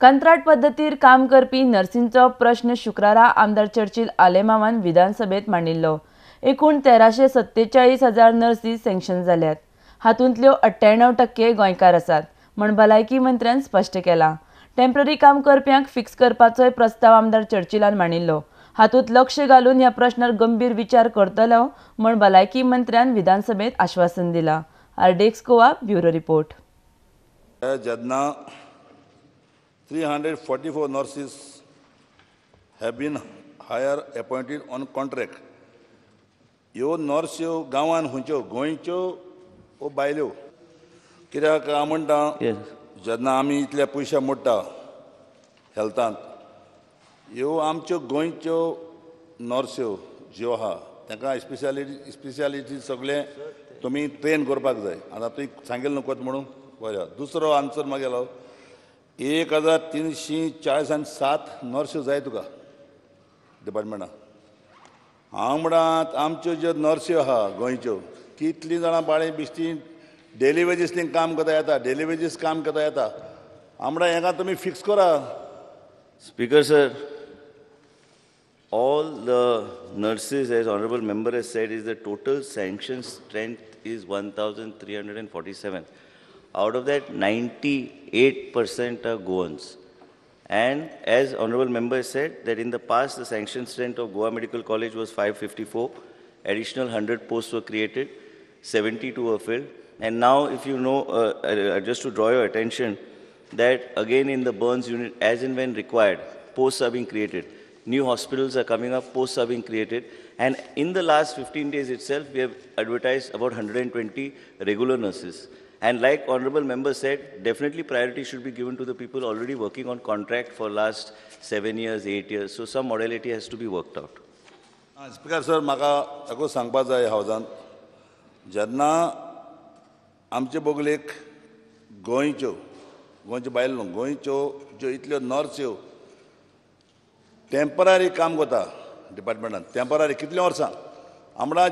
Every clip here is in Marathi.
कंत्राट पद्धतीर काम करपी नर्सींचो प्रश्न शुक्रारा आमदार चर्चील आलेमामान विधानसभेत मांडिल्लो एकूण तेराशे सत्तेचाळीस हजार नर्सी सँक्शन जाल्यात हातूंतल्यो अठ्ठ्याण्णव टक्के गोंयकार आसात म्हण भलायकी मंत्र्यान स्पश्ट केलां टेम्पररी काम करप्यांक फिक्स करपाचोय प्रस्ताव आमदार चर्चिलान मांडिल्लो हातूंत लक्ष घालून ह्या प्रश्नार गंभीर विचार करतलो म्हण भलायकी मंत्र्यान विधानसभेत आश्वासन दिलां आर Goa bureau report 344 nurses have been hired appointed on contract. ह्यो नर्स ह्यो गांवान खंयच्यो गोंयच्यो ओ बायल्यो कित्याक हांव म्हणटा जेन्ना आमी इतले पयशे मोडटा हेल्थांत ह्यो आमच्यो गोंयच्यो नर्स्यो ज्यो आहा तेंकां स्पेशलिटी स्पेशालिटी सगळें तुमी ट्रेन करपाक जाय आतां तुवें सांगेल नकोत म्हणून बरें दुसरो आन्सर म्हागेलो एक हजार चाळीस आणि सात नर्स जाय तुका डिपार्टमेंटात आमडात आमच्यो ज्यो नर्सी आहा गोंयच्यो कितलीं जाणां बाळे बिश्टी डेली वेजीसनी काम करता येता डेली वेजीस काम करता येता आमडा हेका तुमी फिक्स करा speaker sir all the nurses as member as the is the total sanction strength is one thousand three hundred and forty seven Out of that, 98% are Goans. And as honorable member said, that in the past, the sanction strength of Goa Medical College was 554. Additional 100 posts were created, 72 were filled. And now, if you know, uh, uh, uh, just to draw your attention, that again in the burns unit, as and when required, posts are being created. New hospitals are coming up, posts are being created. And in the last 15 days itself, we have advertised about 120 regular nurses. And like honorable member said, definitely priority should be given to the people already working on contract for last seven years, eight years. So some modality has to be worked out. sir, speaker sir म्हाका ताको सांगपा जाय हावजान जेन्ना आमचे बोगलेक गोंयच्यो गोंयच्यो बायलो न्हू गोंयच्यो ज्यो इतल्यो नर्स्यो temporary काम कोता डिपार्टमेंटान टेम्पररी कितल्या वर्सां आपणा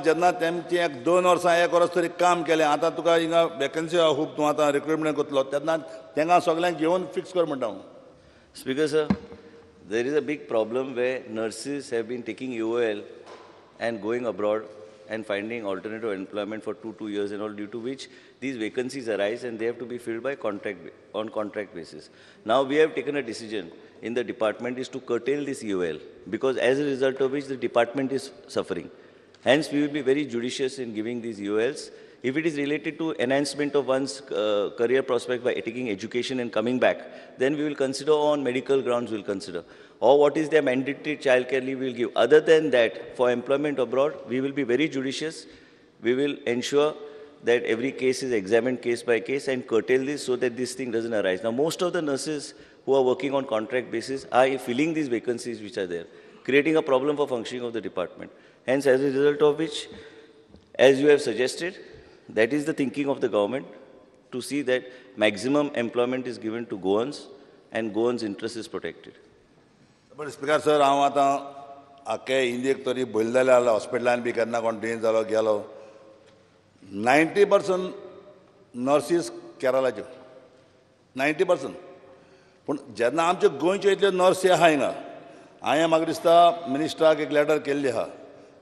एक दोन वर्स एक वर्ष तरी काम केले आता हिंगा वेकंसी आह तू आता रिक्रुटमेंट करतो ते फिक्स कर हांव speaker sir there is a big problem way nurses have been taking U L and going abroad and finding alternative employment for two two years in all due to which these vacancies arise and they have to be filled by contract on contract basis now we have taken a decision in the department is to curtail these U L because as a result which the department is suffering Hence, we will be very judicious in giving these ULs. If it is related to enhancement of one's uh, career prospect by taking education and coming back, then we will consider on medical grounds we will consider. Or what is their mandatory childcare leave we will give. Other than that, for employment abroad, we will be very judicious. We will ensure that every case is examined case by case and curtail this so that this thing doesn't arise. Now, most of the nurses who are working on contract basis are filling these vacancies which are there. creating a problem for functioning of the department. Hence, as a result of which, as you have suggested, that is the thinking of the government to see that maximum employment is given to Goans and Goans' interest is protected. But Speaker Sir, I want to इंडियेक तरी भयल hospital आसलो हॉस्पिटलान बी केन्ना कोण ड्रेन जालो गेलो Kerala. 90%. नर्सीस केरलाच्यो नायन्टी पर्संट पूण जेन्ना आमच्यो गोंयच्यो इतल्यो नर्सी आहा म्हाका दिसता मिनिस्टराक एक लॅटर आहा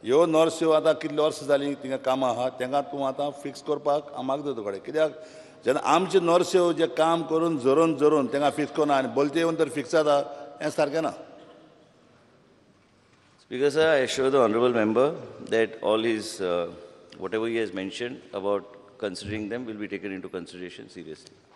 ह्यो नर्स ह्यो आतां कितले वर्स जाली तिंगा कामां आहा तेंकां तूं आतां फिक्स कडेन कित्याक जेन्ना आमच्यो नर्स्यो जे काम करून झरोवन झरोवन तेंकां फिक्स करना आनी बोलते येवन तर फिक्स जाता हें सारकें ना speaker sir I show the honourable member that all is whatever mention about considering them will be taken into consideration seriously